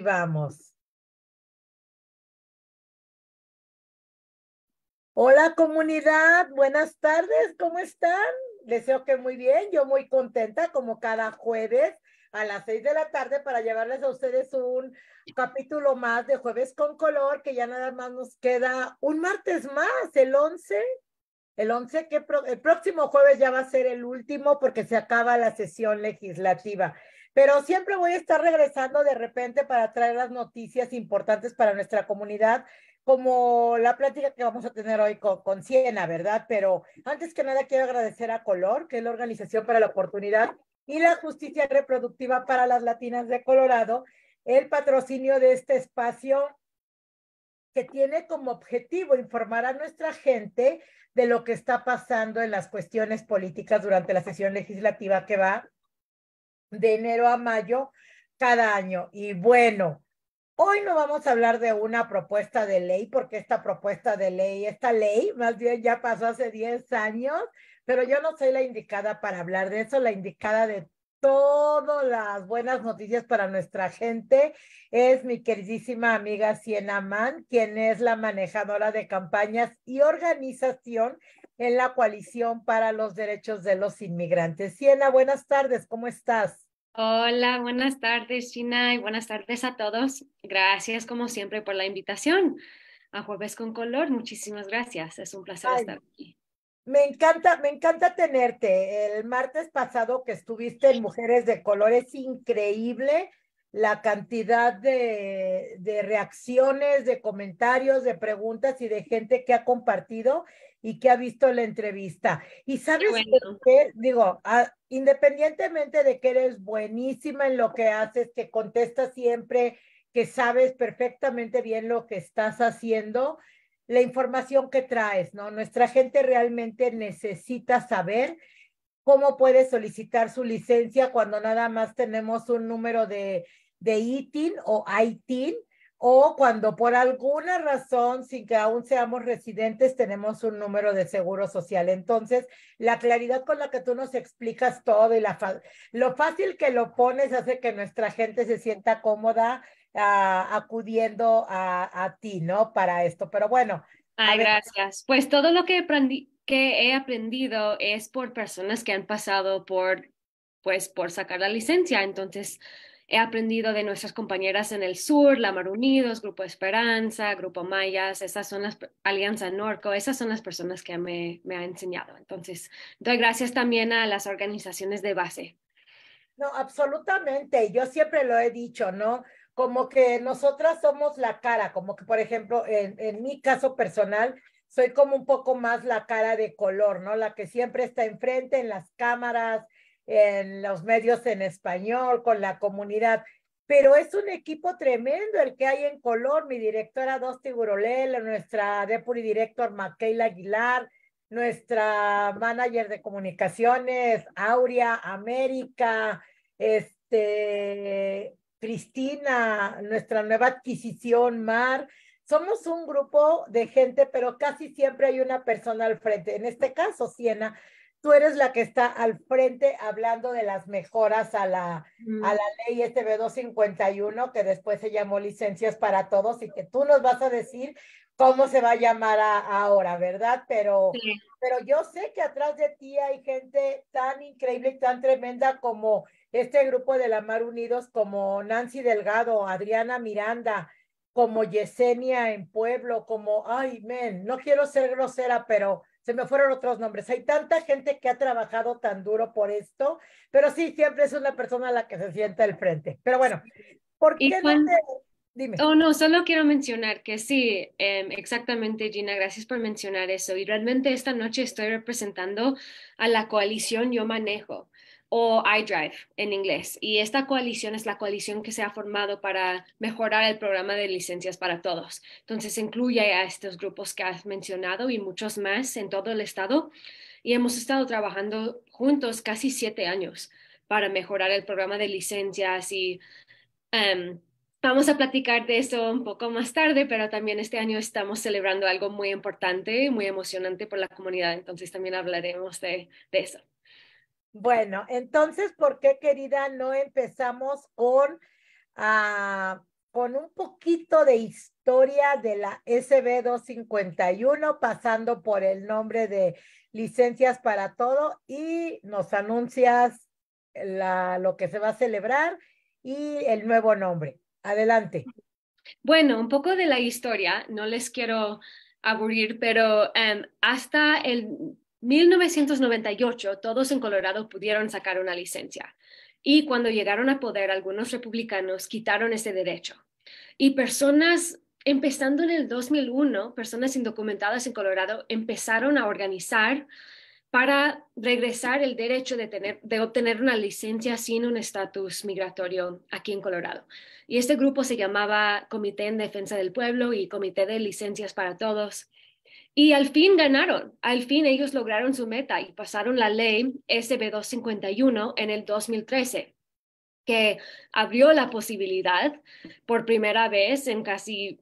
vamos. Hola comunidad, buenas tardes, ¿cómo están? Deseo que muy bien, yo muy contenta como cada jueves a las seis de la tarde para llevarles a ustedes un capítulo más de Jueves con Color, que ya nada más nos queda un martes más, el once el once que el próximo jueves ya va a ser el último porque se acaba la sesión legislativa pero siempre voy a estar regresando de repente para traer las noticias importantes para nuestra comunidad, como la plática que vamos a tener hoy con, Siena, ¿verdad? Pero antes que nada quiero agradecer a Color, que es la Organización para la Oportunidad y la Justicia Reproductiva para las Latinas de Colorado, el patrocinio de este espacio que tiene como objetivo informar a nuestra gente de lo que está pasando en las cuestiones políticas durante la sesión legislativa que va de enero a mayo cada año. Y bueno, hoy no vamos a hablar de una propuesta de ley, porque esta propuesta de ley, esta ley más bien ya pasó hace 10 años, pero yo no soy la indicada para hablar de eso, la indicada de todas las buenas noticias para nuestra gente es mi queridísima amiga Siena Mann, quien es la manejadora de campañas y organización en la coalición para los derechos de los inmigrantes. Siena, buenas tardes, ¿cómo estás? Hola, buenas tardes, China, y buenas tardes a todos. Gracias, como siempre, por la invitación a Jueves con Color. Muchísimas gracias, es un placer estar aquí. Me encanta, me encanta tenerte. El martes pasado que estuviste en Mujeres de Color es increíble la cantidad de, de reacciones, de comentarios, de preguntas y de gente que ha compartido y que ha visto la entrevista. Y sabes que, digo, ah, independientemente de que eres buenísima en lo que haces, que contestas siempre, que sabes perfectamente bien lo que estás haciendo, la información que traes, ¿no? Nuestra gente realmente necesita saber cómo puede solicitar su licencia cuando nada más tenemos un número de, de ITIN o ITIN o cuando por alguna razón, sin que aún seamos residentes, tenemos un número de seguro social. Entonces, la claridad con la que tú nos explicas todo y la lo fácil que lo pones hace que nuestra gente se sienta cómoda ah, acudiendo a, a, ti, ¿no? Para esto. Pero bueno. Ay, gracias. Pues todo lo que, que he aprendido es por personas que han pasado por, pues, por sacar la licencia. Entonces, He aprendido de nuestras compañeras en el sur, la Mar Unidos, Grupo Esperanza, Grupo Mayas, esas son las, Alianza Norco, esas son las personas que me, me han enseñado. Entonces, doy gracias también a las organizaciones de base. No, absolutamente. Yo siempre lo he dicho, ¿no? Como que nosotras somos la cara, como que, por ejemplo, en, en mi caso personal, soy como un poco más la cara de color, ¿no? La que siempre está enfrente en las cámaras, en los medios en español, con la comunidad. Pero es un equipo tremendo el que hay en color. Mi directora Dosti Gurolel, nuestra deputy director Maquela Aguilar, nuestra manager de comunicaciones, Aurea, América, este, Cristina, nuestra nueva adquisición, Mar. Somos un grupo de gente, pero casi siempre hay una persona al frente. En este caso, Siena, tú eres la que está al frente hablando de las mejoras a la, a la ley SB 251, que después se llamó licencias para todos y que tú nos vas a decir cómo se va a llamar ahora, ¿verdad? Pero, pero yo sé que atrás de ti hay gente tan increíble y tan tremenda como este grupo de la Mar Unidos, como Nancy Delgado, Adriana Miranda, como Yesenia en Pueblo, como, ay, men, no quiero ser grosera, pero se me fueron otros nombres. Hay tanta gente que ha trabajado tan duro por esto, pero sí, siempre es una persona a la que se sienta al frente. Pero bueno, ¿por qué no Dime. Oh, no, solo quiero mencionar que sí, em, exactamente, Gina, gracias por mencionar eso. Y realmente esta noche estoy representando a la coalición Yo Manejo o drive en inglés. Y esta coalición es la coalición que se ha formado para mejorar el programa de licencias para todos. Entonces, incluye a estos grupos que has mencionado y muchos más en todo el estado. Y hemos estado trabajando juntos casi siete años para mejorar el programa de licencias y em, vamos a platicar de eso un poco más tarde, pero también este año estamos celebrando algo muy importante, muy emocionante por la comunidad, entonces también hablaremos de eso. Bueno, entonces, ¿por qué, querida, no empezamos con, ah, con un poquito de historia de la SB 251, pasando por el nombre de licencias para todo y nos anuncias lo que se va a celebrar y el nuevo nombre? Adelante. Bueno, un poco de la historia, no les quiero aburrir, pero em, hasta el 1998, todos en Colorado pudieron sacar una licencia y cuando llegaron a poder, algunos republicanos quitaron ese derecho. Y personas, empezando en el 2001, personas indocumentadas en Colorado empezaron a organizar para regresar el derecho de, tener, de obtener una licencia sin un estatus migratorio aquí en Colorado. Y este grupo se llamaba Comité en Defensa del Pueblo y Comité de Licencias para Todos. Y al fin ganaron, al fin ellos lograron su meta y pasaron la ley SB 251 en el 2013, que abrió la posibilidad por primera vez en casi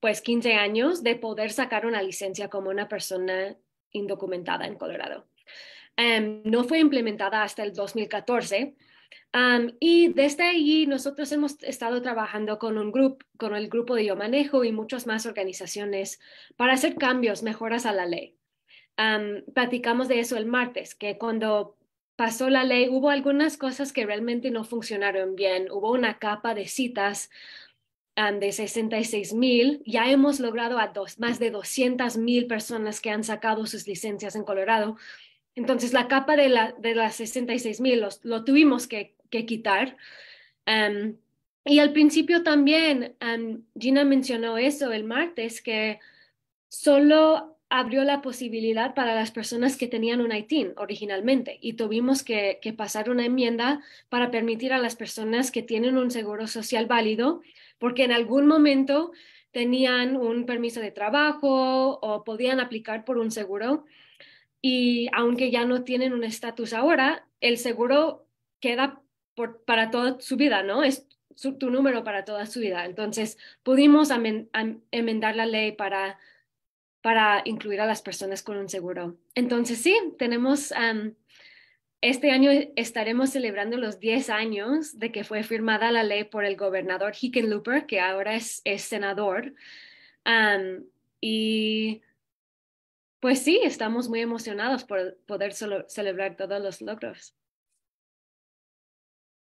pues 15 años de poder sacar una licencia como una persona indocumentada en Colorado. Em, no fue implementada hasta el 2014 y desde allí nosotros hemos estado trabajando con, un grupo, con el grupo de Yo Manejo y muchas más organizaciones para hacer cambios, mejoras a la ley. Um, platicamos de eso el martes, que cuando pasó la ley hubo algunas cosas que realmente no funcionaron bien. Hubo una capa de citas de 66 mil. Ya hemos logrado a dos, más de 200 mil personas que han sacado sus licencias en Colorado entonces, la capa de, las 66 mil lo tuvimos que, quitar. Em, y al principio también, em, Gina mencionó eso el martes, que solo abrió la posibilidad para las personas que tenían un ITIN originalmente y tuvimos que, que, pasar una enmienda para permitir a las personas que tienen un seguro social válido, porque en algún momento tenían un permiso de trabajo o podían aplicar por un seguro y aunque ya no tienen un estatus ahora, el seguro queda para toda su vida, ¿no? Es tu número para toda su vida. Entonces, pudimos amen, enmendar la ley para, para incluir a las personas con un seguro. Entonces, sí, tenemos, este año estaremos celebrando los 10 años de que fue firmada la ley por el gobernador Hickenlooper, que ahora es, es senador. y pues sí, estamos muy emocionados por poder celebrar todos los logros.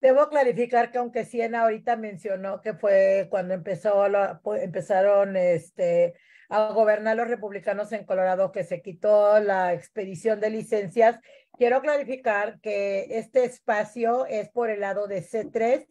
Debo clarificar que aunque Siena ahorita mencionó que fue cuando empezaron este, a gobernar los republicanos en Colorado que se quitó la expedición de licencias, quiero clarificar que este espacio es por el lado de C3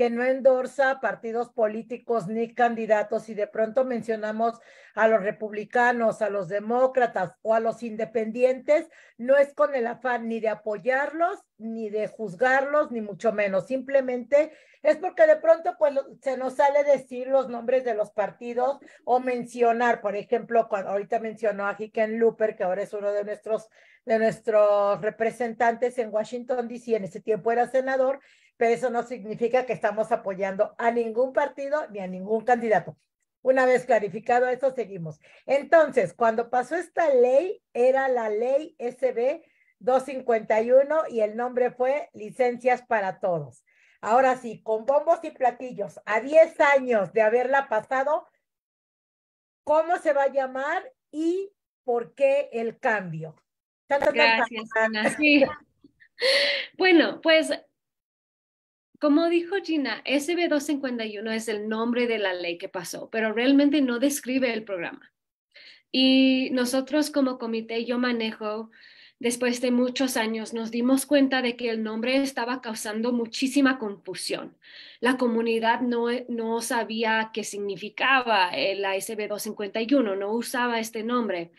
que no endorsa partidos políticos ni candidatos y de pronto mencionamos a los republicanos, a los demócratas o a los independientes, no es con el afán ni de apoyarlos, ni de juzgarlos, ni mucho menos. Simplemente es porque de pronto pues, se nos sale decir los nombres de los partidos o mencionar, por ejemplo, cuando ahorita mencionó a Hicken Looper, que ahora es uno de nuestros de nuestros representantes en Washington DC, en ese tiempo era senador, pero eso no significa que estamos apoyando a ningún partido ni a ningún candidato. Una vez clarificado eso, seguimos. Entonces, cuando pasó esta ley, era la ley SB 251 y el nombre fue Licencias para Todos. Ahora sí, con bombos y platillos, a 10 años de haberla pasado, ¿cómo se va a llamar y por qué el cambio? Gracias, Ana. Bueno, pues como dijo Gina, SB 251 es el nombre de la ley que pasó, pero realmente no describe el programa. Y nosotros como comité, yo manejo, después de muchos años, nos dimos cuenta de que el nombre estaba causando muchísima confusión. La comunidad no, sabía qué significaba eh, la SB 251, no usaba este nombre.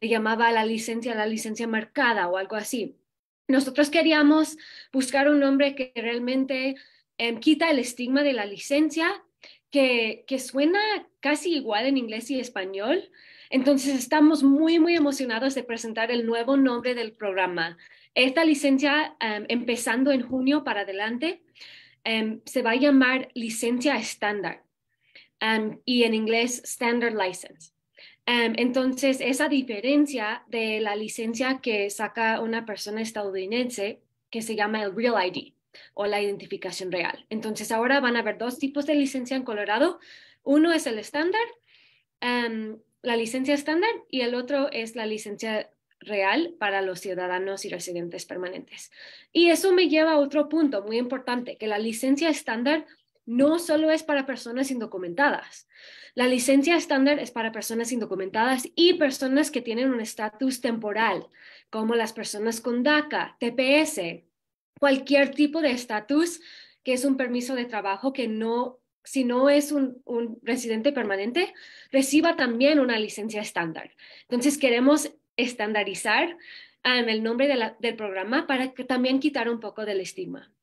Le llamaba la licencia, la licencia marcada o algo así. Nosotros queríamos buscar un nombre que realmente em, quita el estigma de la licencia, que, suena casi igual en inglés y español. Entonces estamos muy, muy emocionados de presentar el nuevo nombre del programa. Esta licencia, em, empezando en junio para adelante, em, se va a llamar licencia estándar y en inglés Standard License. Em, entonces, esa diferencia de la licencia que saca una persona estadounidense, que se llama el Real ID o la identificación real. Entonces, ahora van a haber dos tipos de licencia en Colorado. Uno es el estándar, em, la licencia estándar, y el otro es la licencia real para los ciudadanos y residentes permanentes. Y eso me lleva a otro punto muy importante, que la licencia estándar no solo es para personas indocumentadas. La licencia estándar es para personas indocumentadas y personas que tienen un estatus temporal, como las personas con DACA, TPS, cualquier tipo de estatus que es un permiso de trabajo que no, si no es un, residente permanente, reciba también una licencia estándar. Entonces queremos estandarizar ah, en el nombre del programa para también quitar un poco del estigma.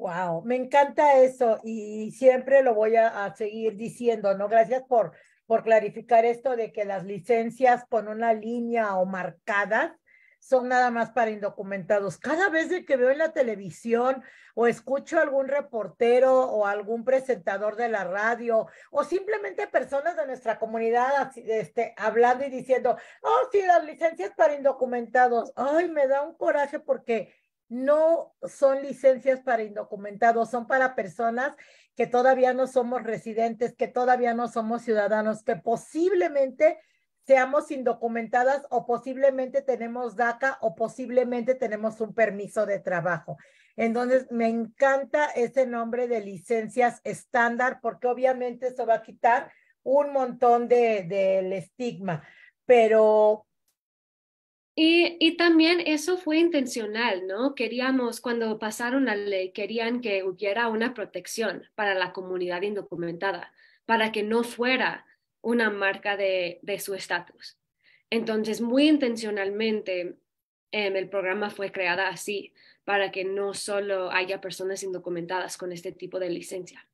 Wow, me encanta eso y siempre lo voy a, seguir diciendo, ¿no? Gracias por, por clarificar esto de que las licencias con una línea o marcadas son nada más para indocumentados. Cada vez que veo en la televisión o escucho a algún reportero o algún presentador de la radio o simplemente personas de nuestra comunidad este, hablando y diciendo, oh, sí, las licencias para indocumentados. Ay, me da un coraje porque no son licencias para indocumentados, son para personas que todavía no somos residentes, que todavía no somos ciudadanos, que posiblemente seamos indocumentadas o posiblemente tenemos DACA o posiblemente tenemos un permiso de trabajo. Entonces, me encanta ese nombre de licencias estándar porque obviamente eso va a quitar un montón del estigma, pero y, también eso fue intencional, ¿no? Queríamos, cuando pasaron la ley, querían que hubiera una protección para la comunidad indocumentada, para que no fuera una marca de, su estatus. Entonces, muy intencionalmente, em, el programa fue creado así, para que no solo haya personas indocumentadas con este tipo de licencia.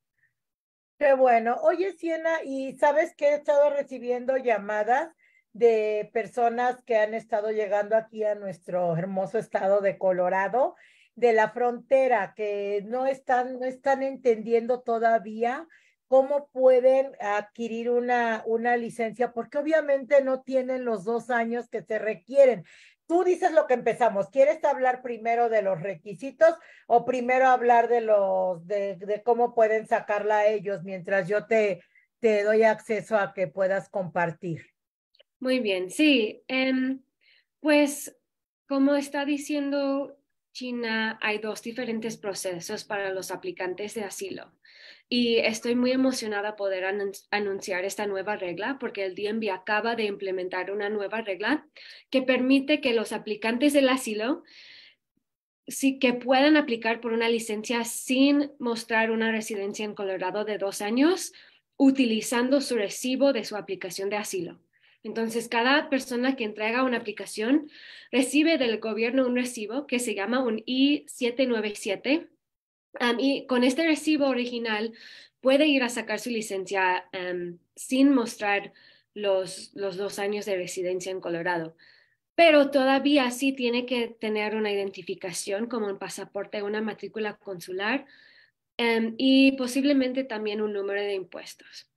Qué bueno. Oye, Siena, ¿y sabes que he estado recibiendo llamadas? de personas que han estado llegando aquí a nuestro hermoso estado de Colorado, de la frontera, que no están, no están entendiendo todavía cómo pueden adquirir una, una licencia, porque obviamente no tienen los dos años que se requieren. Tú dices lo que empezamos. ¿Quieres hablar primero de los requisitos o primero hablar de los de, cómo pueden sacarla ellos mientras yo te, te doy acceso a que puedas compartir? Muy bien, sí. Em, pues como está diciendo China, hay dos diferentes procesos para los aplicantes de asilo. Y estoy muy emocionada poder anunciar esta nueva regla porque el DMV acaba de implementar una nueva regla que permite que los aplicantes del asilo sí que puedan aplicar por una licencia sin mostrar una residencia en Colorado de dos años utilizando su recibo de su aplicación de asilo. Entonces, cada persona que entrega una aplicación recibe del gobierno un recibo que se llama un I-797. y con este recibo original puede ir a sacar su licencia sin mostrar los, dos años de residencia en Colorado pero todavía sí tiene que tener una identificación como un pasaporte, una matrícula consular y posiblemente también un número de impuestos.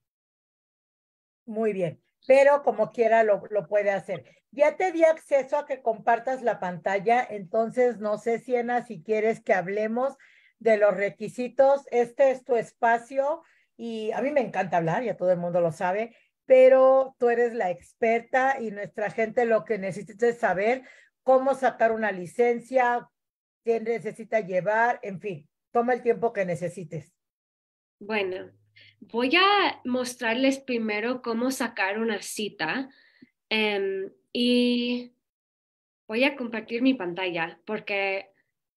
Muy bien pero como quiera lo, lo, puede hacer. Ya te di acceso a que compartas la pantalla, entonces no sé, Siena, si quieres que hablemos de los requisitos. Este es tu espacio y a mí me encanta hablar, ya todo el mundo lo sabe, pero tú eres la experta y nuestra gente lo que necesita es saber cómo sacar una licencia, quién necesita llevar, en fin, toma el tiempo que necesites. Bueno, Voy a mostrarles primero cómo sacar una cita em, y voy a compartir mi pantalla porque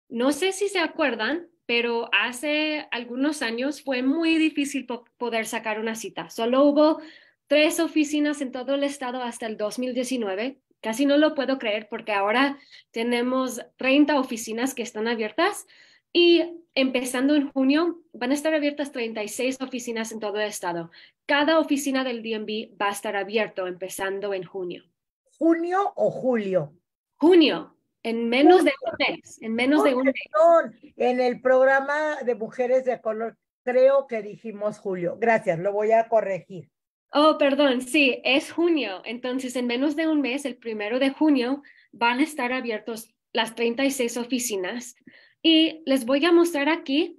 no sé si se acuerdan, pero hace algunos años fue muy difícil poder sacar una cita. Solo hubo tres oficinas en todo el estado hasta el 2019. Casi no lo puedo creer porque ahora tenemos 30 oficinas que están abiertas y empezando en junio, van a estar abiertas 36 oficinas en todo el estado. Cada oficina del DMV va a estar abierto empezando en junio. ¿Junio o julio? Junio, en menos de un mes, en menos de un mes. En el programa de mujeres de color, creo que dijimos julio. Gracias, lo voy a corregir. Oh, perdón, sí, es junio. Entonces, en menos de un mes, el primero de junio, van a estar abiertas las 36 oficinas y les voy a mostrar aquí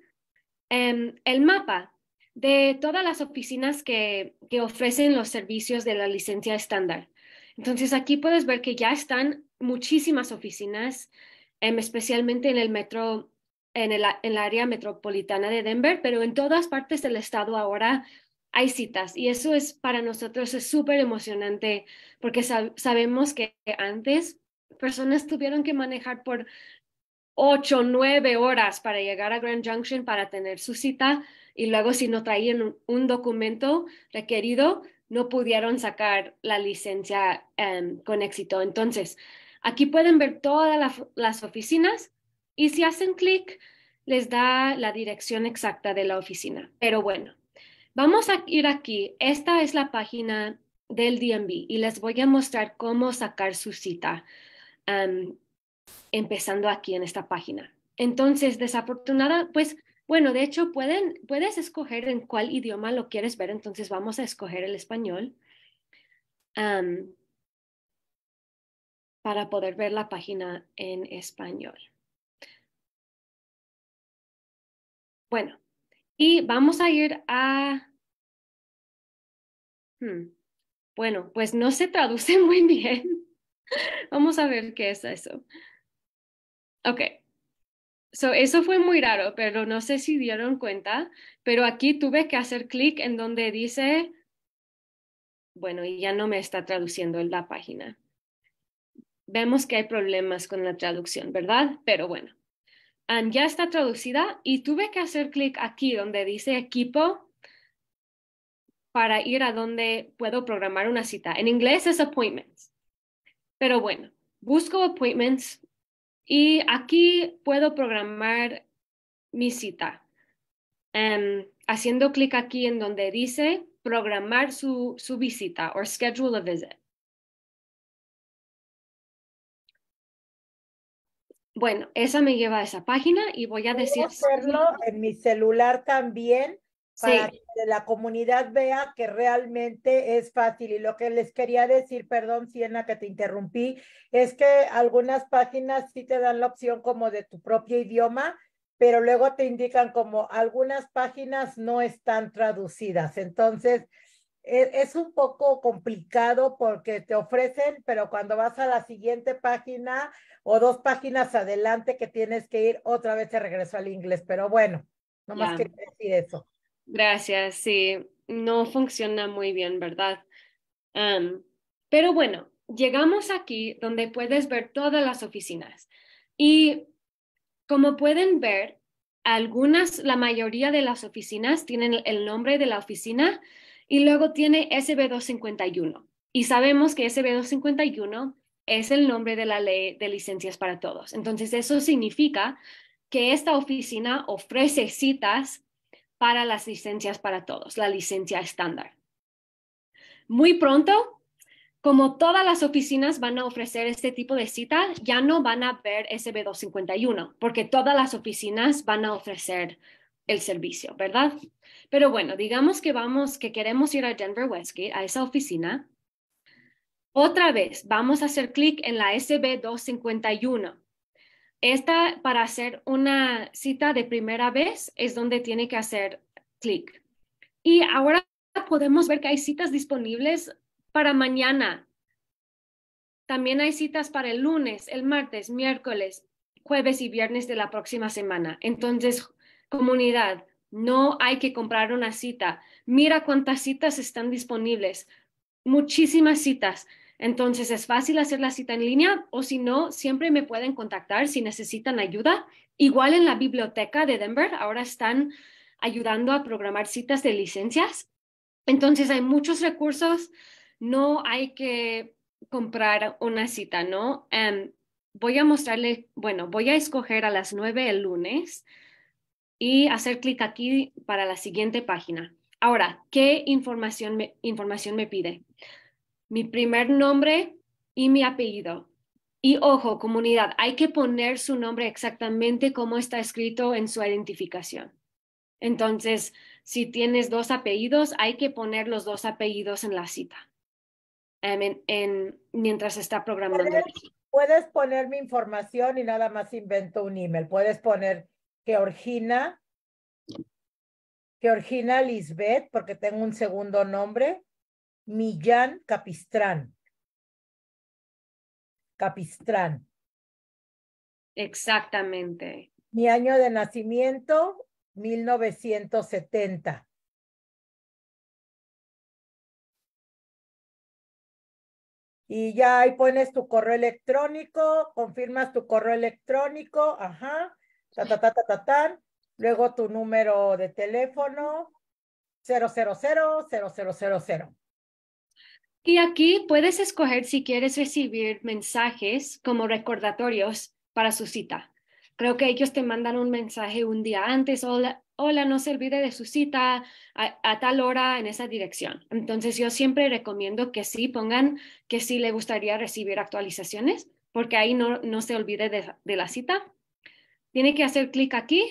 em, el mapa de todas las oficinas que, que ofrecen los servicios de la licencia estándar. Entonces aquí puedes ver que ya están muchísimas oficinas, em, especialmente en el metro, en el, en área metropolitana de Denver, pero en todas partes del estado ahora hay citas y eso es para nosotros es súper emocionante porque sabemos que antes personas tuvieron que manejar por ocho, nueve horas para llegar a Grand Junction para tener su cita y luego si no traían un, documento requerido, no pudieron sacar la licencia em, con éxito. Entonces, aquí pueden ver todas las oficinas y si hacen clic, les da la dirección exacta de la oficina. Pero bueno, vamos a ir aquí. Esta es la página del DMV y les voy a mostrar cómo sacar su cita. Em, empezando aquí en esta página. Entonces, desafortunada, pues bueno, de hecho pueden, puedes escoger en cuál idioma lo quieres ver, entonces vamos a escoger el español para poder ver la página en español. Bueno, y vamos a ir a... Hmm, bueno, pues no se traduce muy bien. vamos a ver qué es eso. Ok. So, eso fue muy raro, pero no sé si dieron cuenta, pero aquí tuve que hacer clic en donde dice, bueno, y ya no me está traduciendo en la página. Vemos que hay problemas con la traducción, ¿verdad? Pero bueno, and ya está traducida y tuve que hacer clic aquí donde dice equipo para ir a donde puedo programar una cita. En inglés es appointments. Pero bueno, busco appointments y aquí puedo programar mi cita. Em, haciendo clic aquí en donde dice programar su, su visita o schedule a visit. Bueno, esa me lleva a esa página y voy a decir... hacerlo en mi celular también? para que la comunidad vea que realmente es fácil. Y lo que les quería decir, perdón, Siena, que te interrumpí, es que algunas páginas sí te dan la opción como de tu propio idioma, pero luego te indican como algunas páginas no están traducidas. Entonces, e-, es, un poco complicado porque te ofrecen, pero cuando vas a la siguiente página o dos páginas adelante que tienes que ir, otra vez te regreso al inglés. Pero bueno, no más que decir eso. Gracias, sí, no funciona muy bien, ¿verdad? pero bueno, llegamos aquí donde puedes ver todas las oficinas y como pueden ver, algunas, la mayoría de las oficinas tienen el nombre de la oficina y luego tiene SB251. Y sabemos que SB251 es el nombre de la ley de licencias para todos. Entonces, eso significa que esta oficina ofrece citas para las licencias para todos, la licencia estándar. Muy pronto, como todas las oficinas van a ofrecer este tipo de cita, ya no van a ver SB251, porque todas las oficinas van a ofrecer el servicio, ¿verdad? Pero bueno, digamos que vamos, que queremos ir a Denver Westgate, a esa oficina. Otra vez, vamos a hacer clic en la SB251 esta, para hacer una cita de primera vez, es donde tiene que hacer clic. Y ahora podemos ver que hay citas disponibles para mañana. También hay citas para el lunes, el martes, miércoles, jueves y viernes de la próxima semana. Entonces, comunidad, no hay que comprar una cita. Mira cuántas citas están disponibles. Muchísimas citas. Entonces es fácil hacer la cita en línea o si no, siempre me pueden contactar si necesitan ayuda. Igual en la biblioteca de Denver, ahora están ayudando a programar citas de licencias. Entonces hay muchos recursos, no hay que comprar una cita, ¿no? Em, voy a mostrarle, bueno, voy a escoger a las 9 el lunes y hacer clic aquí para la siguiente página. Ahora, ¿qué información información me pide? mi primer nombre y mi apellido. Y ojo, comunidad, hay que poner su nombre exactamente como está escrito en su identificación. Entonces, si tienes dos apellidos, hay que poner los dos apellidos en la cita en, mientras está programando. ¿Puedes, puedes poner mi información y nada más invento un email. Puedes poner Georgina, Georgina Lisbeth, porque tengo un segundo nombre, Millán Capistrán. Capistrán. Exactamente. Mi año de nacimiento, 1970. Y ya ahí pones tu correo electrónico, confirmas tu correo electrónico, ajá, ta, ta, ta, ta, ta, luego tu número de teléfono, 000 0000. Y aquí puedes escoger si quieres recibir mensajes como recordatorios para su cita. Creo que ellos te mandan un mensaje un día antes, hola, hola no se olvide de su cita a, tal hora en esa dirección. Entonces yo siempre recomiendo que sí pongan que sí le gustaría recibir actualizaciones, porque ahí no, no se olvide de la cita. Tiene que hacer clic aquí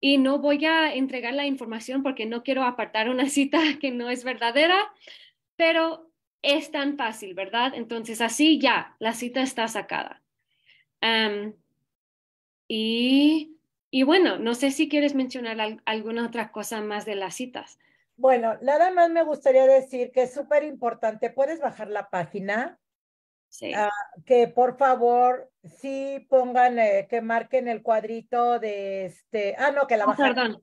y no voy a entregar la información porque no quiero apartar una cita que no es verdadera, pero es tan fácil, ¿verdad? Entonces así ya, la cita está sacada. y, y, bueno, no sé si quieres mencionar alguna otra cosa más de las citas. Bueno, nada más me gustaría decir que es súper importante. Puedes bajar la página Ah, que por favor sí pongan, eh, que marquen el cuadrito de este, ah, no, que la oh, bajaron.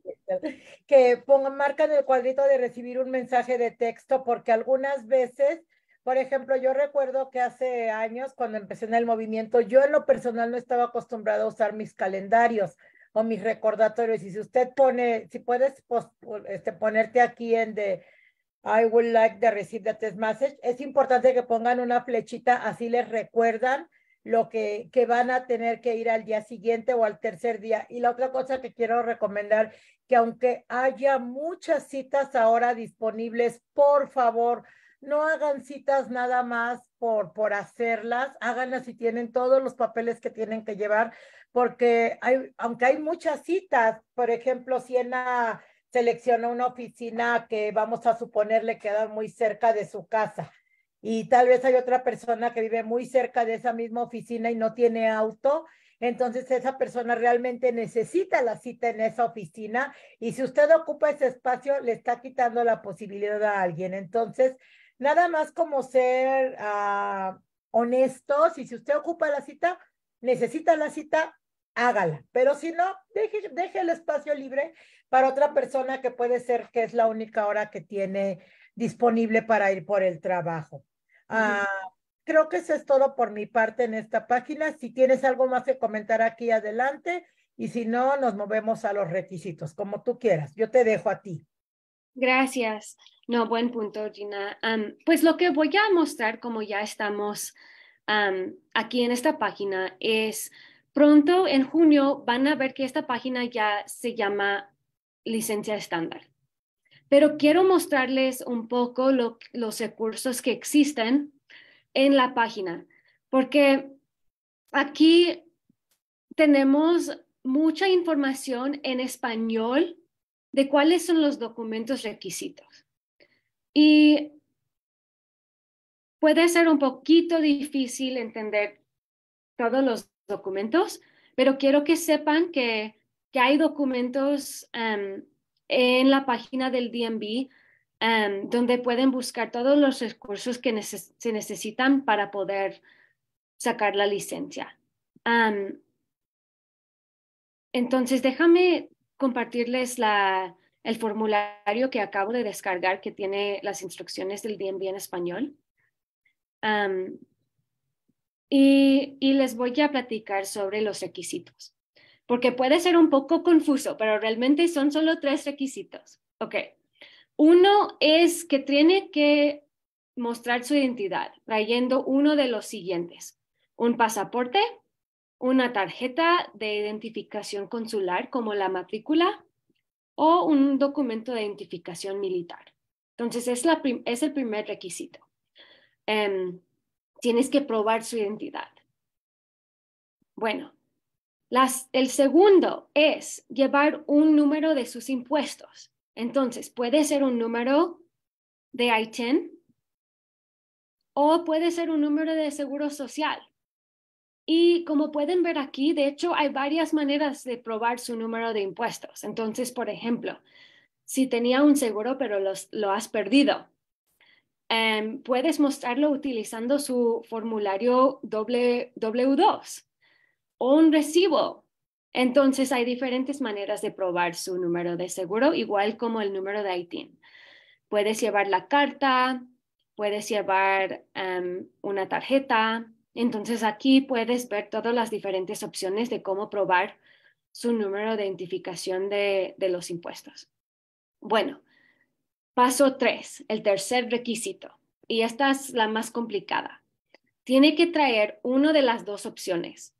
Que pongan, marcan el cuadrito de recibir un mensaje de texto, porque algunas veces, por ejemplo, yo recuerdo que hace años, cuando empecé en el movimiento, yo en lo personal no estaba acostumbrado a usar mis calendarios o mis recordatorios. Y si usted pone, si puedes este, ponerte aquí en de I would like to receive the test message. Es importante que pongan una flechita, así les recuerdan lo que, que, van a tener que ir al día siguiente o al tercer día. Y la otra cosa que quiero recomendar, que aunque haya muchas citas ahora disponibles, por favor, no hagan citas nada más por, por hacerlas, háganlas si tienen todos los papeles que tienen que llevar, porque hay, aunque hay muchas citas, por ejemplo, si en la selecciona una oficina que vamos a suponer le queda muy cerca de su casa. Y tal vez hay otra persona que vive muy cerca de esa misma oficina y no tiene auto. Entonces esa persona realmente necesita la cita en esa oficina y si usted ocupa ese espacio le está quitando la posibilidad a alguien. Entonces, nada más como ser ah, honestos y si usted ocupa la cita, necesita la cita, hágala. Pero si no, deje, deje, el espacio libre para otra persona que puede ser que es la única hora que tiene disponible para ir por el trabajo. Ah, creo que eso es todo por mi parte en esta página. Si tienes algo más que comentar aquí, adelante. Y si no, nos movemos a los requisitos, como tú quieras. Yo te dejo a ti. Gracias. No, buen punto, Gina. pues lo que voy a mostrar, como ya estamos aquí en esta página, es Pronto, en junio, van a ver que esta página ya se llama licencia estándar. Pero quiero mostrarles un poco los recursos que existen en la página, porque aquí tenemos mucha información en español de cuáles son los documentos requisitos. Y puede ser un poquito difícil entender todos los documentos, pero quiero que sepan que, que hay documentos em, en la página del DMV em, donde pueden buscar todos los recursos que se necesitan para poder sacar la licencia. entonces, déjame compartirles la, el formulario que acabo de descargar que tiene las instrucciones del DMV en español. Y, les voy a platicar sobre los requisitos, porque puede ser un poco confuso, pero realmente son solo tres requisitos. Ok, uno es que tiene que mostrar su identidad trayendo uno de los siguientes, un pasaporte, una tarjeta de identificación consular como la matrícula o un documento de identificación militar. Entonces, es, la es el primer requisito. Em, tienes que probar su identidad. Bueno, el segundo es llevar un número de sus impuestos. Entonces, puede ser un número de ITIN o puede ser un número de seguro social. Y como pueden ver aquí, de hecho, hay varias maneras de probar su número de impuestos. Entonces, por ejemplo, si tenía un seguro pero lo has perdido, Em, puedes mostrarlo utilizando su formulario W2 o un recibo. Entonces hay diferentes maneras de probar su número de seguro, igual como el número de ITIN. Puedes llevar la carta, puedes llevar em, una tarjeta. Entonces aquí puedes ver todas las diferentes opciones de cómo probar su número de identificación de los impuestos. Bueno, Paso 3, el tercer requisito, y esta es la más complicada. Tiene que traer uno de las dos opciones.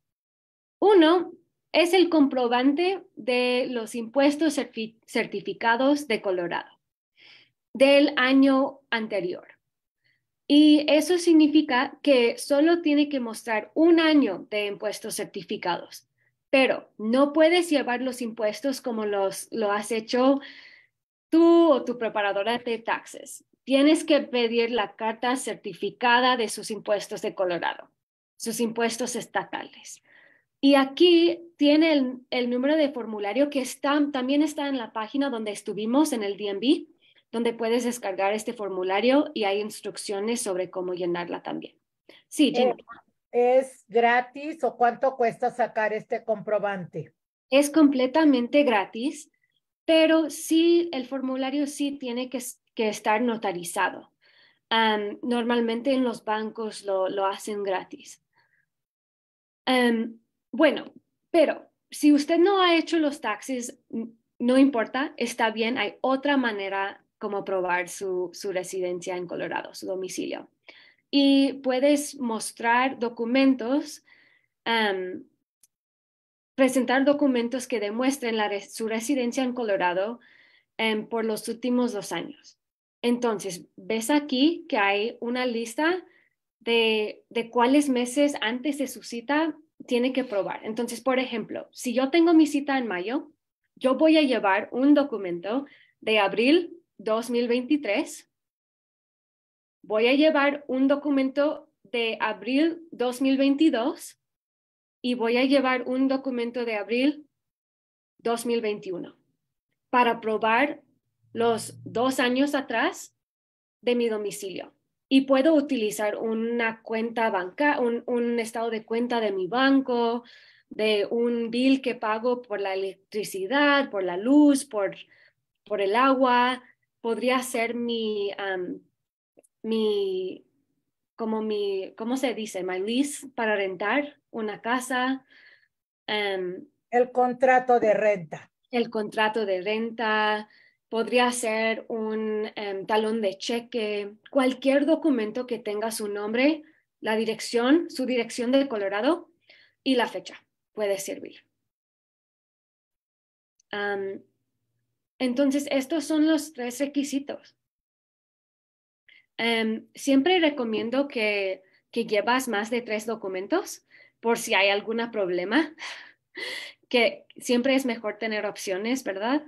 Uno es el comprobante de los impuestos certificados de Colorado del año anterior. Y eso significa que solo tiene que mostrar un año de impuestos certificados, pero no puedes llevar los impuestos como los, lo has hecho tú o tu preparadora de taxes tienes que pedir la carta certificada de sus impuestos de Colorado, sus impuestos estatales. Y aquí tiene el, número de formulario que también está en la página donde estuvimos en el DMV, donde puedes descargar este formulario y hay instrucciones sobre cómo llenarla también. Sí, eh, ¿Es gratis o cuánto cuesta sacar este comprobante? Es completamente gratis pero sí, el formulario sí tiene que, estar notarizado. normalmente en los bancos lo, hacen gratis. bueno, pero si usted no ha hecho los taxis, no importa, está bien, hay otra manera como probar su, residencia en Colorado, su domicilio. Y puedes mostrar documentos presentar documentos que demuestren su residencia en Colorado em, por los últimos dos años. Entonces, ves aquí que hay una lista de, de cuáles meses antes de su cita tiene que probar. Entonces, por ejemplo, si yo tengo mi cita en mayo, yo voy a llevar un documento de abril 2023, voy a llevar un documento de abril 2022 y voy a llevar un documento de abril 2021 para probar los dos años atrás de mi domicilio. Y puedo utilizar una cuenta bancaria un, estado de cuenta de mi banco, de un bill que pago por la electricidad, por la luz, por, por el agua. Podría ser mi, mi como mi, ¿cómo se dice? My lease para rentar una casa. Em, el contrato de renta. El contrato de renta. Podría ser un em, talón de cheque, cualquier documento que tenga su nombre, la dirección, su dirección de Colorado y la fecha puede servir. entonces, estos son los tres requisitos. Em, siempre recomiendo que, que, llevas más de tres documentos por si hay algún problema, que siempre es mejor tener opciones, ¿verdad?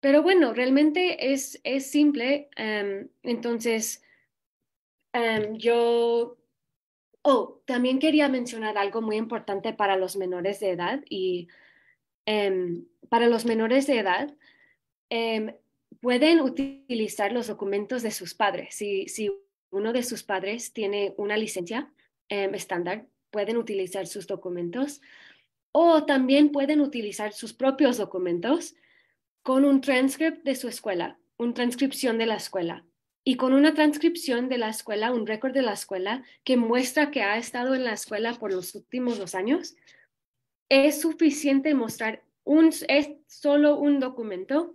pero bueno, realmente es, es simple. Em, entonces, em, yo... Oh, también quería mencionar algo muy importante para los menores de edad y para los menores de edad, pueden utilizar los documentos de sus padres. Si, si uno de sus padres tiene una licencia em, estándar, pueden utilizar sus documentos o también pueden utilizar sus propios documentos con un transcript de su escuela, una transcripción de la escuela y con una transcripción de la escuela, un récord de la escuela que muestra que ha estado en la escuela por los últimos dos años. Es suficiente mostrar un, es solo un documento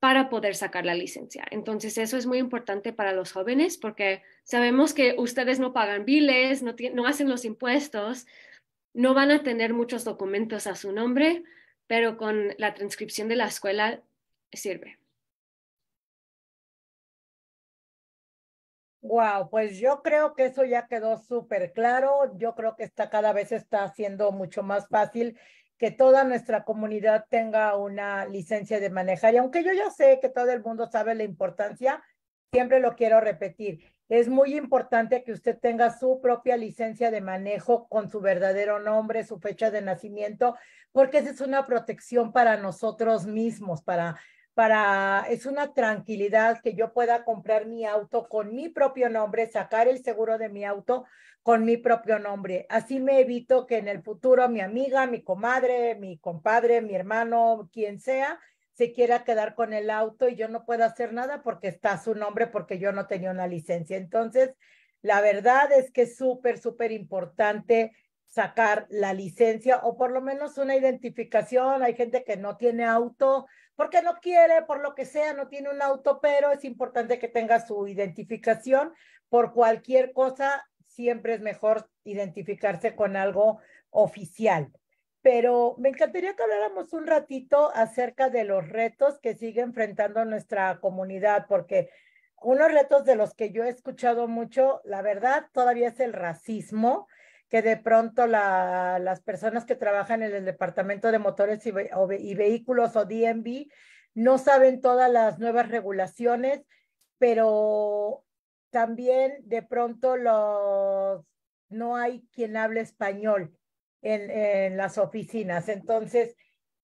para poder sacar la licencia. Entonces, eso es muy importante para los jóvenes porque sabemos que ustedes no pagan biles, no, hacen los impuestos, no van a tener muchos documentos a su nombre, pero con la transcripción de la escuela sirve. Wow, pues yo creo que eso ya quedó súper claro. Yo creo que cada vez está siendo mucho más fácil que toda nuestra comunidad tenga una licencia de manejar. Y aunque yo ya sé que todo el mundo sabe la importancia, siempre lo quiero repetir. Es muy importante que usted tenga su propia licencia de manejo con su verdadero nombre, su fecha de nacimiento, porque esa es una protección para nosotros mismos, para para, es una tranquilidad que yo pueda comprar mi auto con mi propio nombre, sacar el seguro de mi auto con mi propio nombre. Así me evito que en el futuro mi amiga, mi comadre, mi compadre, mi hermano, quien sea, se quiera quedar con el auto y yo no pueda hacer nada porque está su nombre, porque yo no tenía una licencia. Entonces, la verdad es que es súper, súper importante sacar la licencia o por lo menos una identificación. Hay gente que no tiene auto, porque no quiere, por lo que sea, no tiene un auto, pero es importante que tenga su identificación. Por cualquier cosa, siempre es mejor identificarse con algo oficial. Pero me encantaría que habláramos un ratito acerca de los retos que sigue enfrentando nuestra comunidad, porque unos retos de los que yo he escuchado mucho, la verdad, todavía es el racismo que de pronto las personas que trabajan en el Departamento de Motores y, Vehículos o DMV no saben todas las nuevas regulaciones, pero también de pronto los, no hay quien hable español en las oficinas. Entonces,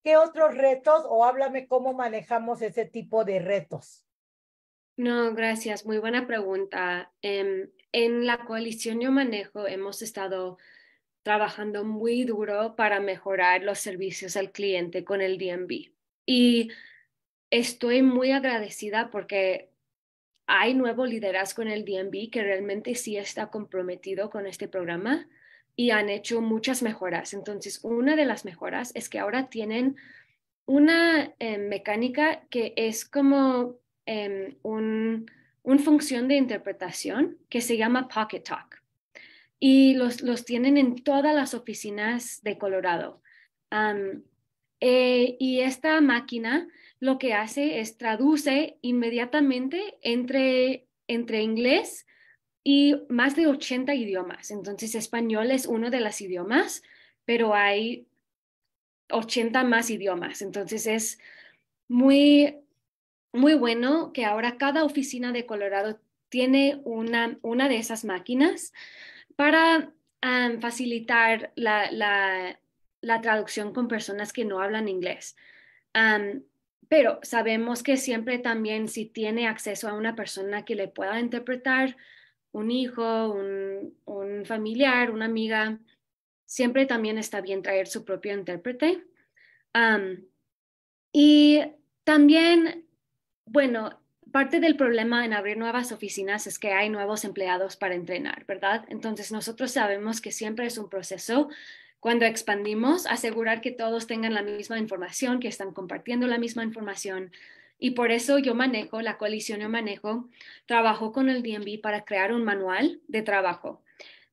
¿qué otros retos o háblame cómo manejamos ese tipo de retos? No, gracias. Muy buena pregunta. Em, en, la coalición yo manejo hemos estado trabajando muy duro para mejorar los servicios al cliente con el DMV. Y estoy muy agradecida porque hay nuevo liderazgo en el DMV que realmente sí está comprometido con este programa y han hecho muchas mejoras. Entonces, una de las mejoras es que ahora tienen una em, mecánica que es como Em, un, una función de interpretación que se llama Pocket Talk y los, los tienen en todas las oficinas de Colorado. Eh, y esta máquina lo que hace es traduce inmediatamente entre, entre inglés y más de 80 idiomas. Entonces, español es uno de los idiomas, pero hay 80 más idiomas. Entonces, es muy muy bueno que ahora cada oficina de Colorado tiene una, una de esas máquinas para facilitar la, la, la, traducción con personas que no hablan inglés. pero sabemos que siempre también si tiene acceso a una persona que le pueda interpretar, un hijo, un, un familiar, una amiga, siempre también está bien traer su propio intérprete. y también bueno, parte del problema en abrir nuevas oficinas es que hay nuevos empleados para entrenar, ¿verdad? Entonces nosotros sabemos que siempre es un proceso. Cuando expandimos, asegurar que todos tengan la misma información, que están compartiendo la misma información. Y por eso yo manejo, la coalición yo manejo, trabajo con el DMV para crear un manual de trabajo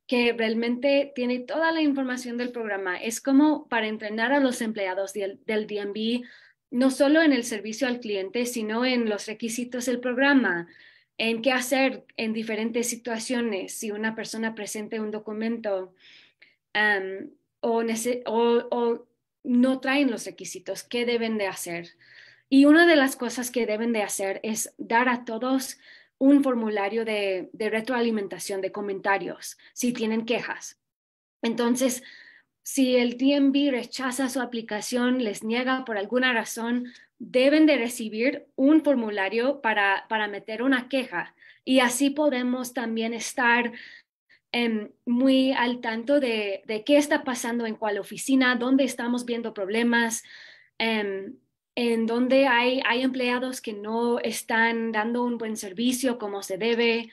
que realmente tiene toda la información del programa. Es como para entrenar a los empleados del, del DMV no solo en el servicio al cliente, sino en los requisitos del programa, en qué hacer en diferentes situaciones, si una persona presenta un documento o, o, no traen los requisitos, qué deben de hacer. Y una de las cosas que deben de hacer es dar a todos un formulario de, de retroalimentación, de comentarios, si tienen quejas. Entonces, si el TMB rechaza su aplicación, les niega por alguna razón, deben de recibir un formulario para, para meter una queja. Y así podemos también estar em, muy al tanto de, de, qué está pasando en cuál oficina, dónde estamos viendo problemas, em, en dónde hay, hay empleados que no están dando un buen servicio como se debe.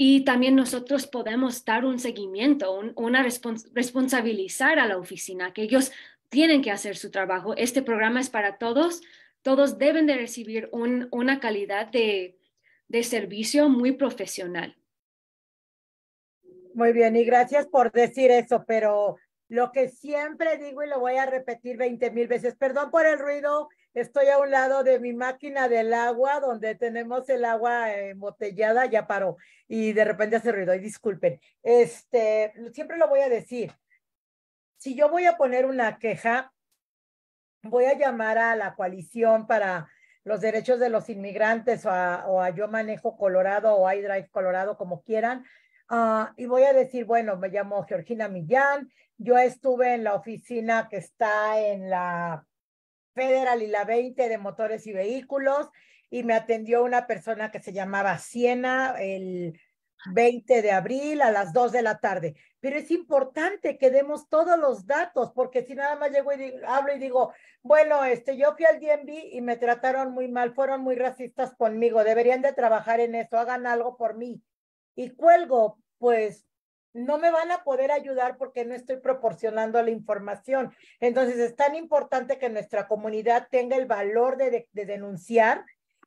Y también nosotros podemos dar un seguimiento, una responsabilizar a la oficina, que ellos tienen que hacer su trabajo. Este programa es para todos. Todos deben de recibir una calidad de, de servicio muy profesional. Muy bien, y gracias por decir eso, pero lo que siempre digo y lo voy a repetir 20 mil veces, perdón por el ruido, Estoy a un lado de mi máquina del agua, donde tenemos el agua eh, embotellada, ya paró. Y de repente hace ruido, y disculpen. Este, siempre lo voy a decir. Si yo voy a poner una queja, voy a llamar a la coalición para los derechos de los inmigrantes o a, Yo Manejo Colorado o iDrive Colorado, como quieran. Ah, y voy a decir, bueno, me llamo Georgina Millán, yo estuve en la oficina que está en la Federal y la 20 de motores y vehículos y me atendió una persona que se llamaba Siena el 20 de abril a las 2 de la tarde. Pero es importante que demos todos los datos, porque si nada más llego y hablo y digo, bueno, este, yo fui al DMV y me trataron muy mal, fueron muy racistas conmigo, deberían de trabajar en eso, hagan algo por mí. Y cuelgo, pues no me van a poder ayudar porque no estoy proporcionando la información. Entonces, es tan importante que nuestra comunidad tenga el valor de, denunciar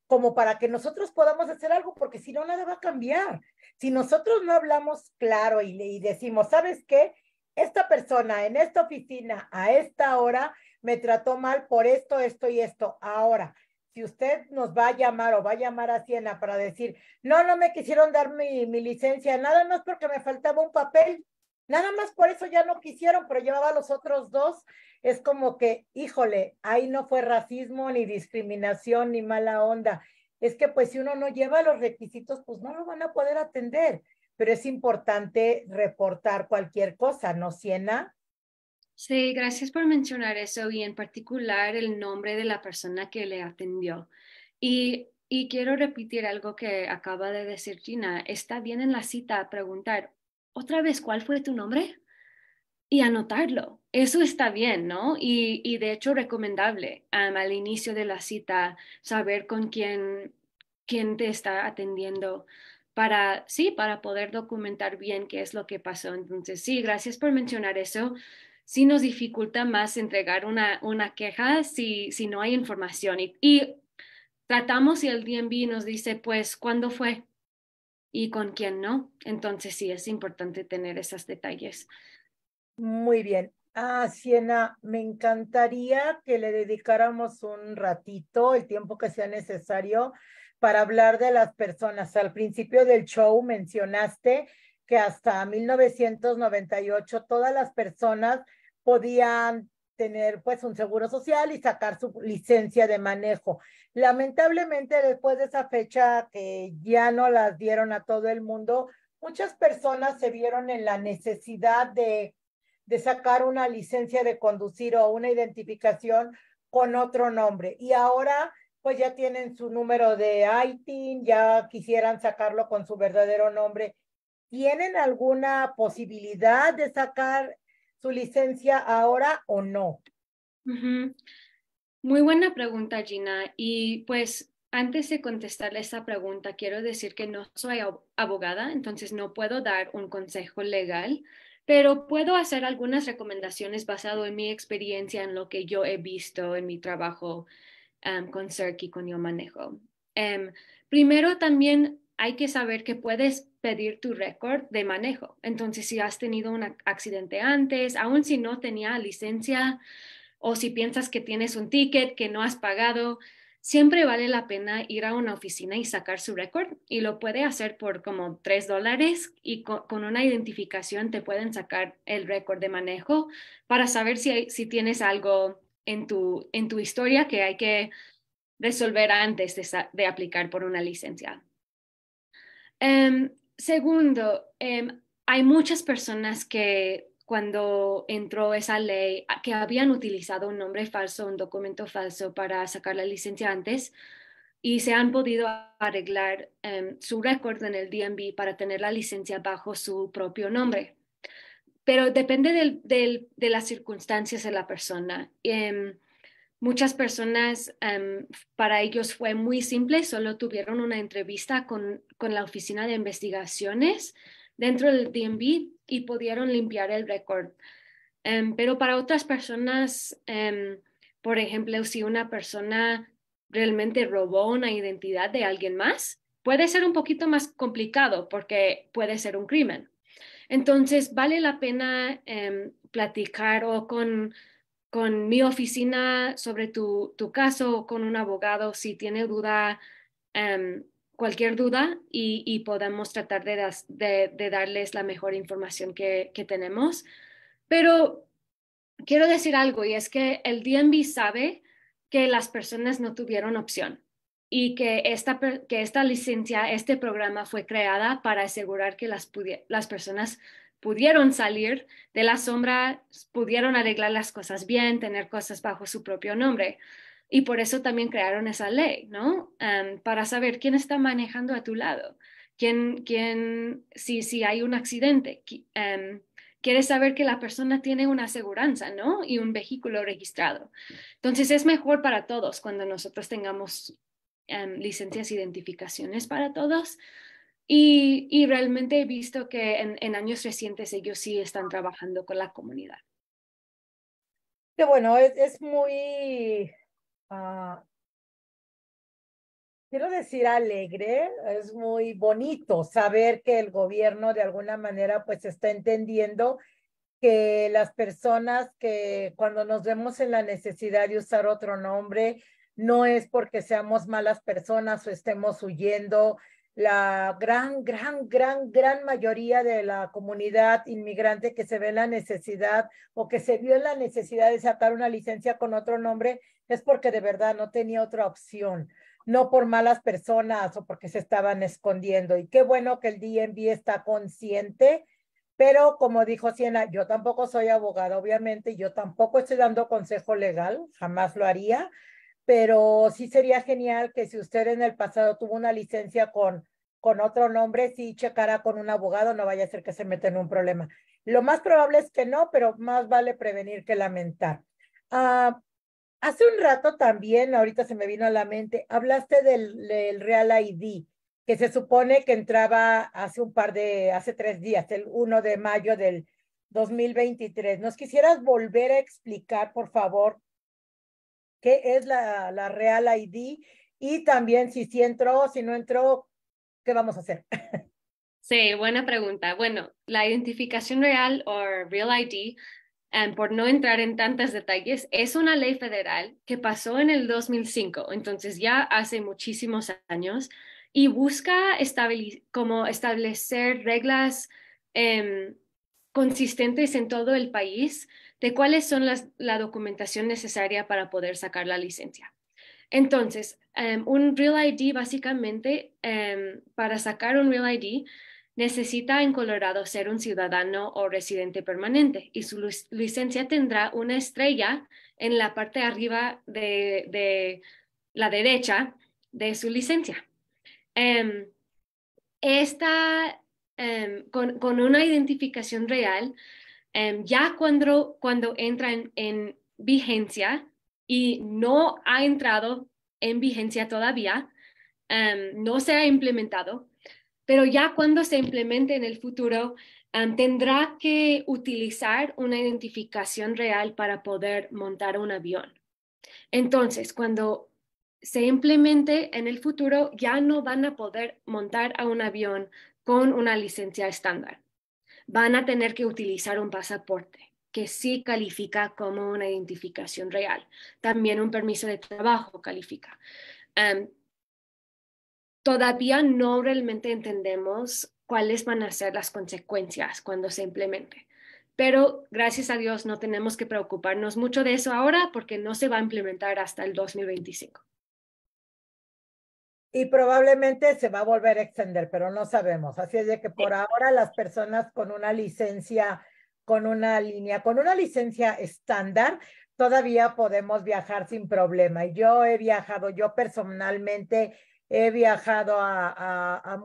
como para que nosotros podamos hacer algo, porque si no, nada va a cambiar. Si nosotros no hablamos claro y, y decimos, ¿sabes qué? Esta persona en esta oficina a esta hora me trató mal por esto, esto y esto. Ahora, si usted nos va a llamar o va a llamar a Siena para decir, no, no me quisieron dar mi, licencia, nada más porque me faltaba un papel, nada más por eso ya no quisieron, pero llevaba los otros dos, es como que, híjole, ahí no fue racismo, ni discriminación, ni mala onda. Es que pues si uno no lleva los requisitos, pues no lo van a poder atender, pero es importante reportar cualquier cosa, ¿no, Siena? Sí, gracias por mencionar eso y en particular el nombre de la persona que le atendió. Y, y quiero repetir algo que acaba de decir Gina. Está bien en la cita preguntar otra vez cuál fue tu nombre y anotarlo. Eso está bien, ¿no? Y, y de hecho recomendable al inicio de la cita saber con quién, quién te está atendiendo para, sí, para poder documentar bien qué es lo que pasó. Entonces, sí, gracias por mencionar eso sí nos dificulta más entregar una, una queja si, si, no hay información. Y, tratamos y el DNB nos dice, pues, ¿cuándo fue? y con quién no. Entonces sí, es importante tener esos detalles. Muy bien. Ah, Siena, me encantaría que le dedicáramos un ratito, el tiempo que sea necesario, para hablar de las personas. Al principio del show mencionaste que hasta 1998 todas las personas podían tener pues un seguro social y sacar su licencia de manejo. Lamentablemente después de esa fecha que ya no las dieron a todo el mundo, muchas personas se vieron en la necesidad de, de sacar una licencia de conducir o una identificación con otro nombre. Y ahora pues ya tienen su número de ITIN, ya quisieran sacarlo con su verdadero nombre. ¿Tienen alguna posibilidad de sacar su licencia ahora o no? Muy buena pregunta, Gina. Y pues antes de contestarle esa pregunta, quiero decir que no soy abogada, entonces no puedo dar un consejo legal, pero puedo hacer algunas recomendaciones basado en mi experiencia, en lo que yo he visto en mi trabajo con CERC y con yo manejo. Em, primero, también hay que saber que puedes pedir tu récord de manejo. Entonces, si has tenido un accidente antes, aun si no tenía licencia o si piensas que tienes un ticket que no has pagado, siempre vale la pena ir a una oficina y sacar su récord y lo puede hacer por como 3 dólares y con, una identificación te pueden sacar el récord de manejo para saber si, si tienes algo en tu, en tu historia que hay que resolver antes de, aplicar por una licencia. Em, Segundo, em, hay muchas personas que cuando entró esa ley, ah, que habían utilizado un nombre falso, un documento falso para sacar la licencia antes, y se han podido arreglar em, su récord en el DMV para tener la licencia bajo su propio nombre. Pero depende de las circunstancias de la persona. Em, Muchas personas, em, para ellos fue muy simple, solo tuvieron una entrevista con, con la oficina de investigaciones dentro del DMV y pudieron limpiar el récord. Em, pero para otras personas, em, por ejemplo, si una persona realmente robó una identidad de alguien más, puede ser un poquito más complicado porque puede ser un crimen. Entonces, vale la pena platicar o con con mi oficina sobre tu, tu caso con un abogado si tiene duda, em, cualquier duda y, podemos tratar de, darles la mejor información que, tenemos. Pero quiero decir algo y es que el DMV sabe que las personas no tuvieron opción y que esta, que esta licencia, este programa fue creada para asegurar que las, las personas pudieron salir de la sombra, pudieron arreglar las cosas bien, tener cosas bajo su propio nombre. Y por eso también crearon esa ley, ¿no? para saber quién está manejando a tu lado, quién, quién si, si hay un accidente, Quiere quieres saber que la persona tiene una aseguranza, ¿no? Y un vehículo registrado. Entonces es mejor para todos cuando nosotros tengamos licencias licencias, identificaciones para todos. Y, realmente he visto que en, años recientes ellos sí están trabajando con la comunidad. bueno, es, muy, ah, quiero decir, alegre, es muy bonito saber que el gobierno de alguna manera pues está entendiendo que las personas que cuando nos vemos en la necesidad de usar otro nombre, no es porque seamos malas personas o estemos huyendo la gran, gran, gran, gran mayoría de la comunidad inmigrante que se ve la necesidad o que se vio en la necesidad de sacar una licencia con otro nombre es porque de verdad no tenía otra opción, no por malas personas o porque se estaban escondiendo. Y qué bueno que el DNB está consciente, pero como dijo Siena, yo tampoco soy abogada, obviamente, yo tampoco estoy dando consejo legal, jamás lo haría pero sí sería genial que si usted en el pasado tuvo una licencia con, con otro nombre, sí checara con un abogado, no vaya a ser que se mete en un problema. Lo más probable es que no, pero más vale prevenir que lamentar. Ah, hace un rato también, ahorita se me vino a la mente, hablaste del, del, Real ID, que se supone que entraba hace un par de, hace tres días, el 1 de mayo del 2023. ¿Nos quisieras volver a explicar, por favor, qué es la, la Real ID y también si sí entró, si no entró, ¿qué vamos a hacer? Sí, buena pregunta. Bueno, la identificación real o Real ID, eh, por no entrar en tantos detalles, es una ley federal que pasó en el 2005, entonces ya hace muchísimos años, y busca como establecer reglas em, consistentes en todo el país de cuáles son las, la documentación necesaria para poder sacar la licencia. Entonces, em, un Real ID básicamente, em, para sacar un Real ID, necesita en Colorado ser un ciudadano o residente permanente y su licencia tendrá una estrella en la parte de arriba de, de la derecha de su licencia. Em, esta, con, con una identificación real, Em, ya cuando, cuando entra en, vigencia y no ha entrado en vigencia todavía, em, no se ha implementado, pero ya cuando se implemente en el futuro, em, tendrá que utilizar una identificación real para poder montar un avión. Entonces, cuando se implemente en el futuro, ya no van a poder montar a un avión con una licencia estándar van a tener que utilizar un pasaporte que sí califica como una identificación real. También un permiso de trabajo califica. Em, todavía no realmente entendemos cuáles van a ser las consecuencias cuando se implemente. Pero gracias a Dios no tenemos que preocuparnos mucho de eso ahora porque no se va a implementar hasta el 2025 y probablemente se va a volver a extender, pero no sabemos. Así es de que por ahora las personas con una licencia, con una línea, con una licencia estándar, todavía podemos viajar sin problema. Y yo he viajado, yo personalmente he viajado a,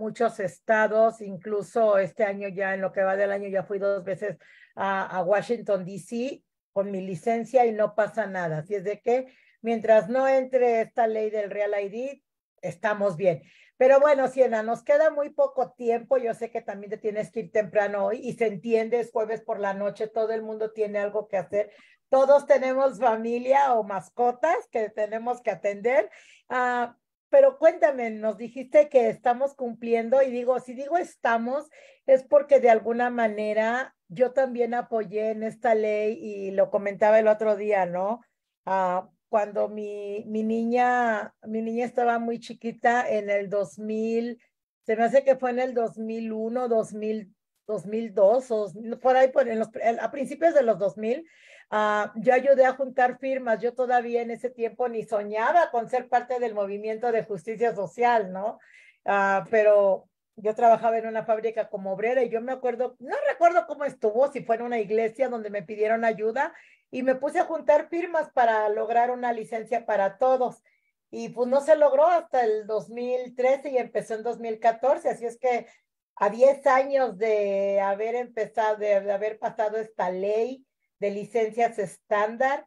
muchos estados, incluso este año ya, en lo que va del año, ya fui dos veces a, a Washington, D.C. con mi licencia y no pasa nada. Así es de que mientras no entre esta ley del Real ID, estamos bien. Pero bueno, Siena, nos queda muy poco tiempo. Yo sé que también te tienes que ir temprano hoy y se entiende, es jueves por la noche, todo el mundo tiene algo que hacer. Todos tenemos familia o mascotas que tenemos que atender. Ah, pero cuéntame, nos dijiste que estamos cumpliendo y digo, si digo estamos, es porque de alguna manera yo también apoyé en esta ley y lo comentaba el otro día, ¿no? Ah, cuando mi, mi, niña, mi niña estaba muy chiquita en el 2000, se me hace que fue en el 2001, 2000, 2002, o, por ahí, por, en los, a principios de los 2000, ah, yo ayudé a juntar firmas. Yo todavía en ese tiempo ni soñaba con ser parte del movimiento de justicia social, ¿no? Ah, pero yo trabajaba en una fábrica como obrera y yo me acuerdo, no recuerdo cómo estuvo, si fue en una iglesia donde me pidieron ayuda y me puse a juntar firmas para lograr una licencia para todos. Y pues no se logró hasta el 2013 y empezó en 2014, así es que a 10 años de haber empezado, de haber pasado esta ley de licencias estándar,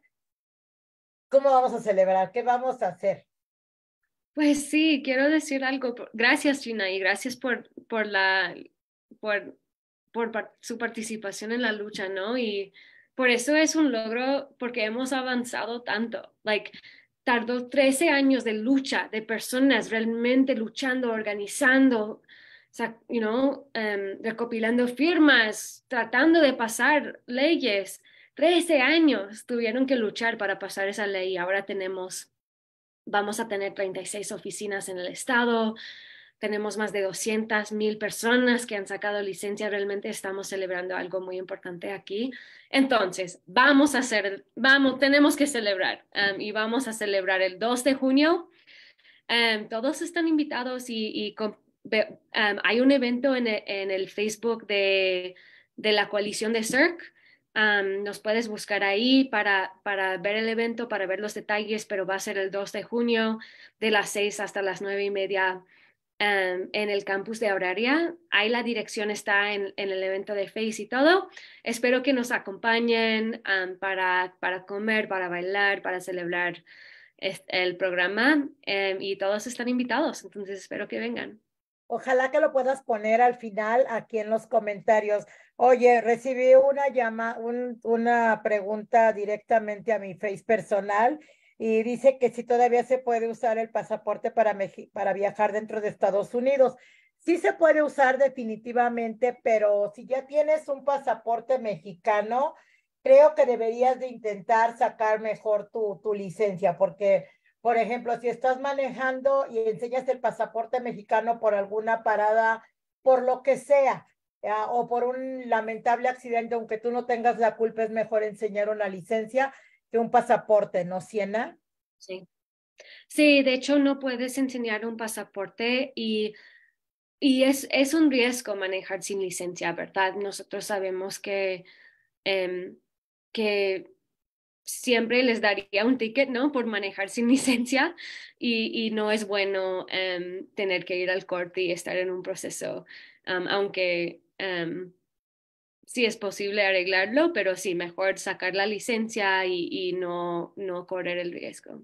¿cómo vamos a celebrar? ¿Qué vamos a hacer? Pues sí, quiero decir algo. Gracias, Gina, y gracias por, por, la, por, por su participación en la lucha, ¿no? Y por eso es un logro, porque hemos avanzado tanto. Like, tardó 13 años de lucha de personas realmente luchando, organizando, you know, em, recopilando firmas, tratando de pasar leyes. 13 años tuvieron que luchar para pasar esa ley. Ahora tenemos, vamos a tener 36 oficinas en el estado, tenemos más de 200 mil personas que han sacado licencia. Realmente estamos celebrando algo muy importante aquí. Entonces, vamos a hacer, vamos, tenemos que celebrar um, y vamos a celebrar el 2 de junio. Um, todos están invitados y, um, hay un evento en el, en el Facebook de, de, la coalición de CERC. nos puedes buscar ahí para, para, ver el evento, para ver los detalles, pero va a ser el 2 de junio de las 6 hasta las 9 y media Em, en el campus de Auraria. Ahí la dirección está en, el evento de Face y todo. Espero que nos acompañen em, para, para comer, para bailar, para celebrar el programa em, y todos están invitados, entonces espero que vengan. Ojalá que lo puedas poner al final aquí en los comentarios. Oye, recibí una llamada, una pregunta directamente a mi face personal y dice que si todavía se puede usar el pasaporte para, para viajar dentro de Estados Unidos. Sí se puede usar definitivamente, pero si ya tienes un pasaporte mexicano, creo que deberías de intentar sacar mejor tu, licencia, porque, por ejemplo, si estás manejando y enseñas el pasaporte mexicano por alguna parada, por lo que sea, ah, o por un lamentable accidente, aunque tú no tengas la culpa, es mejor enseñar una licencia un pasaporte, ¿no, Siena? Sí. Sí, de hecho no puedes enseñar un pasaporte y, y es, es un riesgo manejar sin licencia, ¿verdad? Nosotros sabemos que, em, que siempre les daría un ticket, ¿no? Por manejar sin licencia y, y no es bueno em, tener que ir al corte y estar en un proceso, aunque em, si es posible arreglarlo, pero sí, mejor sacar la licencia y, no, no correr el riesgo.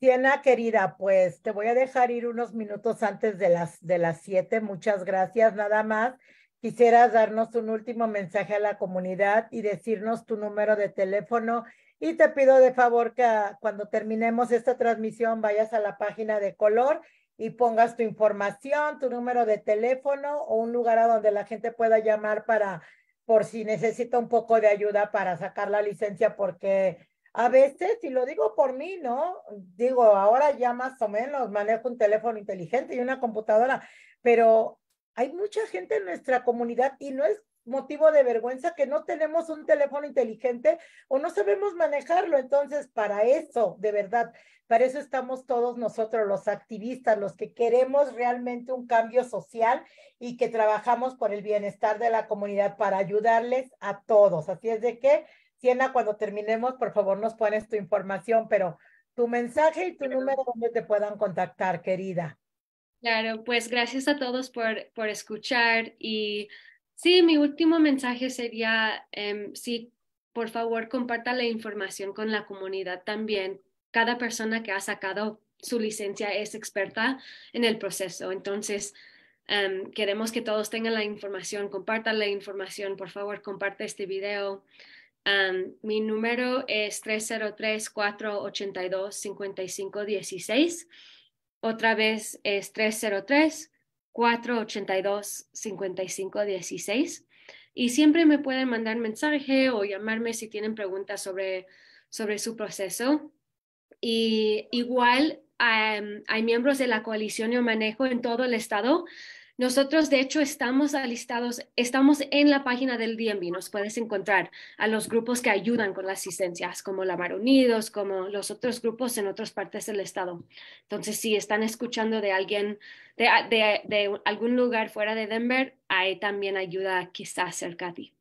Siena, querida, pues te voy a dejar ir unos minutos antes de las, de las siete. Muchas gracias. Nada más, Quisiera darnos un último mensaje a la comunidad y decirnos tu número de teléfono. Y te pido de favor que ah, cuando terminemos esta transmisión vayas a la página de Color y pongas tu información, tu número de teléfono o un lugar a donde la gente pueda llamar para, por si necesita un poco de ayuda para sacar la licencia, porque a veces, y lo digo por mí, ¿no? Digo, ahora ya más o menos manejo un teléfono inteligente y una computadora, pero hay mucha gente en nuestra comunidad y no es motivo de vergüenza que no tenemos un teléfono inteligente o no sabemos manejarlo. Entonces, para eso, de verdad, para eso estamos todos nosotros, los activistas, los que queremos realmente un cambio social y que trabajamos por el bienestar de la comunidad para ayudarles a todos. Así es de que, Siena, cuando terminemos, por favor, nos pones tu información, pero tu mensaje y tu número donde te puedan contactar, querida. Claro, pues gracias a todos por, por escuchar y Sí, mi último mensaje sería, si em, sí, por favor, comparta la información con la comunidad también. Cada persona que ha sacado su licencia es experta en el proceso. Entonces, em, queremos que todos tengan la información. Compartan la información, por favor, comparte este video. mi número es 303-482-5516. Otra vez es 303 482-5516 y siempre me pueden mandar mensaje o llamarme si tienen preguntas sobre, sobre su proceso. Y igual hay miembros de la coalición Yo Manejo en todo el estado nosotros, de hecho, estamos alistados, estamos en la página del DMV, nos puedes encontrar a los grupos que ayudan con las asistencias, como la Mar Unidos, como los otros grupos en otras partes del estado. Entonces, si están escuchando de alguien, de, de, algún lugar fuera de Denver, hay también ayuda quizás cerca de ti.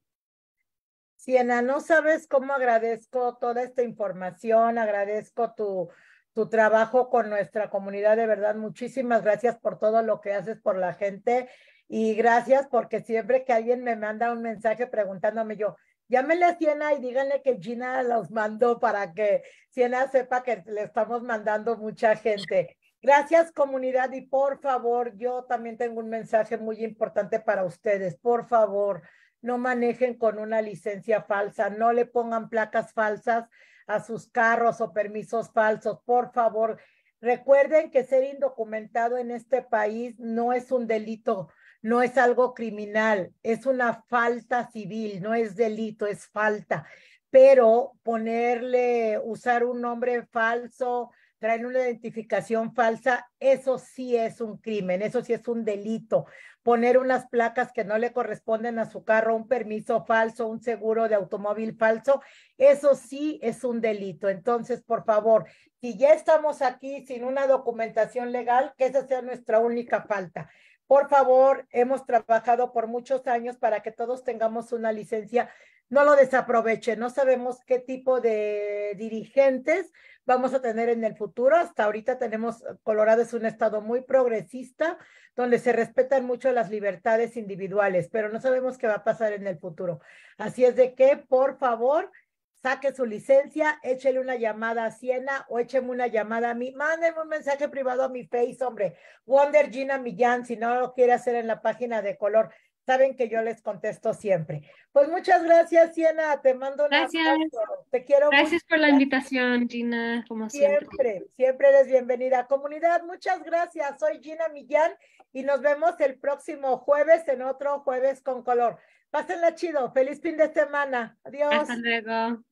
Siena, no sabes cómo agradezco toda esta información, agradezco tu tu trabajo con nuestra comunidad. De verdad, muchísimas gracias por todo lo que haces por la gente y gracias porque siempre que alguien me manda un mensaje preguntándome yo, llámenle a Siena y díganle que Gina los mandó para que Siena sepa que le estamos mandando mucha gente. Gracias comunidad y por favor, yo también tengo un mensaje muy importante para ustedes. Por favor, no manejen con una licencia falsa, no le pongan placas falsas a sus carros o permisos falsos. Por favor, recuerden que ser indocumentado en este país no es un delito, no es algo criminal, es una falta civil, no es delito, es falta. Pero ponerle, usar un nombre falso, traen una identificación falsa, eso sí es un crimen, eso sí es un delito. Poner unas placas que no le corresponden a su carro, un permiso falso, un seguro de automóvil falso, eso sí es un delito. Entonces, por favor, si ya estamos aquí sin una documentación legal, que esa sea nuestra única falta. Por favor, hemos trabajado por muchos años para que todos tengamos una licencia no lo desaproveche. No sabemos qué tipo de dirigentes vamos a tener en el futuro. Hasta ahorita tenemos, eh, Colorado es un estado muy progresista, donde se respetan mucho las libertades individuales, pero no sabemos qué va a pasar en el futuro. Así es de que, por favor, saque su licencia, échele una llamada a Siena o écheme una llamada a mí, mándenme un mensaje privado a mi Face, hombre, Wonder Gina Millán, si no lo quiere hacer en la página de color, saben que yo les contesto siempre. Pues muchas gracias, Siena, te mando un gracias. Te quiero Gracias por la invitación, Gina, como siempre. Siempre, siempre eres bienvenida. Comunidad, muchas gracias. Soy Gina Millán y nos vemos el próximo jueves en otro Jueves con Color. Pásenla chido. Feliz fin de semana. Adiós. Hasta luego.